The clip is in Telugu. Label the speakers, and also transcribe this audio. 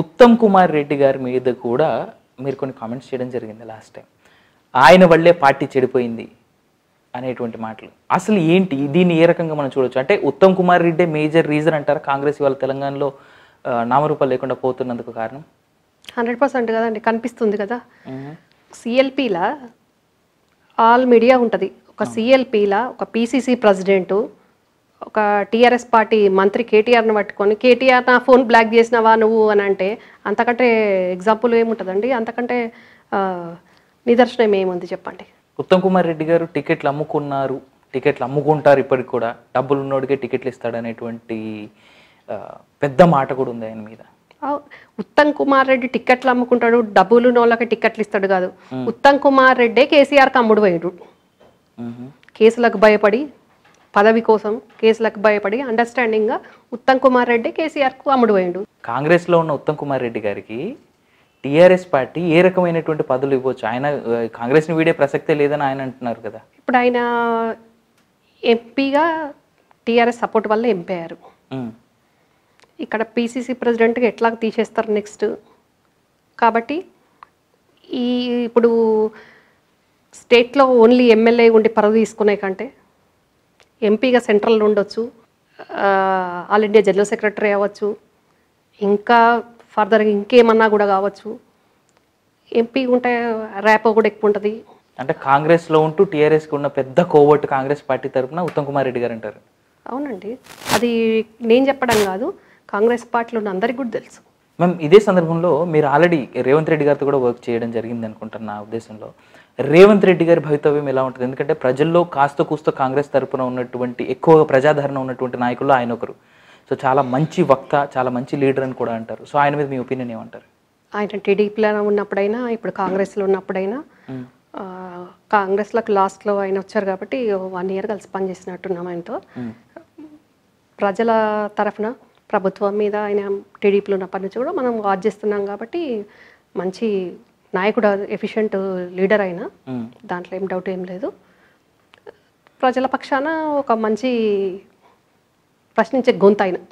Speaker 1: ఉత్తమ్ కుమార్ రెడ్డి గారి మీద కూడా మీరు కొన్ని కామెంట్స్ చేయడం జరిగింది లాస్ట్ టైం ఆయన వల్లే పార్టీ చెడిపోయింది అనేటువంటి మాటలు అసలు ఏంటి దీన్ని ఏ రకంగా మనం చూడొచ్చు అంటే ఉత్తమ్ కుమార్ రెడ్డి మేజర్ రీజన్ అంటారు కాంగ్రెస్ ఇవాళ తెలంగాణలో నామరూపాలు లేకుండా పోతున్నందుకు కారణం
Speaker 2: హండ్రెడ్ పర్సెంట్ కదండి కనిపిస్తుంది కదా సిఎల్పిలా ఆల్ మీడియా ఉంటుంది ఒక సిఎల్పిలా ఒక పిసిసి ప్రెసిడెంటు ఒక టీఆర్ఎస్ పార్టీ మంత్రి కేటీఆర్ని పట్టుకొని కేటీఆర్ నా ఫోన్ బ్లాక్ చేసినావా నువ్వు అని అంటే అంతకంటే ఎగ్జాంపుల్ ఏముంటుందండి అంతకంటే నిదర్శనం ఏముంది చెప్పండి
Speaker 1: ఉత్తమ్ కుమార్ రెడ్డి గారు టికెట్లు అమ్ముకున్నారు టికెట్లు అమ్ముకుంటారు ఇప్పటికి కూడా డబ్బులు ఉన్నోడికే టికెట్లు ఇస్తాడనేటువంటి పెద్ద మాట కూడా ఉంది ఆయన మీద
Speaker 2: ఉత్తమ్ కుమార్ రెడ్డి టికెట్లు అమ్ముకుంటాడు డబ్బులు నోళ్ళకి టికెట్లు ఇస్తాడు కాదు ఉత్తమ్ కుమార్ రెడ్డే కేసీఆర్కి అమ్ముడు పోయాడు కేసులకు భయపడి పదవి కోసం కేసులకు భయపడి అండర్స్టాండింగ్గా ఉత్తమ్ కుమార్ రెడ్డి కేసీఆర్కు అమ్ముడుపోయిండు
Speaker 1: కాంగ్రెస్లో ఉన్న ఉత్తమ్ కుమార్ రెడ్డి గారికి టీఆర్ఎస్ పార్టీ ఏ రకమైనటువంటి పదవులు ఇవ్వచ్చు ఆయన కాంగ్రెస్ని వీడే ప్రసక్తే లేదని ఆయన అంటున్నారు కదా
Speaker 2: ఇప్పుడు ఆయన ఎంపీగా టీఆర్ఎస్ సపోర్ట్ వల్ల ఎంపీ అయ్యారు ఇక్కడ పీసీసీ ప్రెసిడెంట్గా ఎట్లా తీసేస్తారు నెక్స్ట్ కాబట్టి ఈ ఇప్పుడు స్టేట్లో ఓన్లీ ఎమ్మెల్యే ఉండి పరువు తీసుకునే కంటే ఎంపీగా సెంట్రల్ ఉండొచ్చు ఆల్ ఇండియా జనరల్ సెక్రటరీ అవ్వచ్చు ఇంకా ఫర్దర్గా ఇంకేమన్నా కూడా కావచ్చు ఎంపీ ఉంటే ర్యాపో కూడా ఎక్కువ ఉంటుంది
Speaker 1: అంటే కాంగ్రెస్లో ఉంటూ టీఆర్ఎస్కి ఉన్న పెద్ద కోవర్ట్ కాంగ్రెస్ పార్టీ తరఫున ఉత్తమ్ కుమార్ రెడ్డి గారు అంటారు
Speaker 2: అవునండి అది నేను చెప్పడం కాదు కాంగ్రెస్ పార్టీలో ఉన్న అందరికీ కూడా తెలుసు
Speaker 1: మ్యామ్ ఇదే సందర్భంలో మీరు ఆల్రెడీ రేవంత్ రెడ్డి గారితో కూడా వర్క్ చేయడం జరిగింది అనుకుంటారు నా ఉద్దేశంలో రేవంత్ రెడ్డి గారి భవితవ్యం ఎలా ఉంటుంది ఎందుకంటే ప్రజల్లో కాస్త కూస్త కాంగ్రెస్ తరఫున ఉన్నటువంటి ఎక్కువ ప్రజాదరణ ఉన్నటువంటి నాయకుల్లో ఆయన ఒకరు సో చాలా మంచి వక్త చాలా మంచి లీడర్ అని కూడా అంటారు సో ఆయన మీద మీ ఒపీనియన్ ఏమంటారు
Speaker 2: ఆయన టీడీపీలో ఉన్నప్పుడైనా ఇప్పుడు కాంగ్రెస్లో ఉన్నప్పుడైనా hmm. కాంగ్రెస్లకు లాస్ట్లో ఆయన వచ్చారు కాబట్టి వన్ ఇయర్ కలిసి పనిచేసినట్టున్నాం ఆయనతో hmm. ప్రజల తరఫున ప్రభుత్వం మీద ఆయన టీడీపీలో ఉన్నప్పటి నుంచి కూడా మనం వాచ్ చేస్తున్నాం కాబట్టి మంచి నాయకుడు ఎఫిషియంట్ లీడర్ అయినా దాంట్లో ఏం డౌట్ ఏం లేదు ప్రజల పక్షాన ఒక మంచి ప్రశ్నించే గొంతు అయినా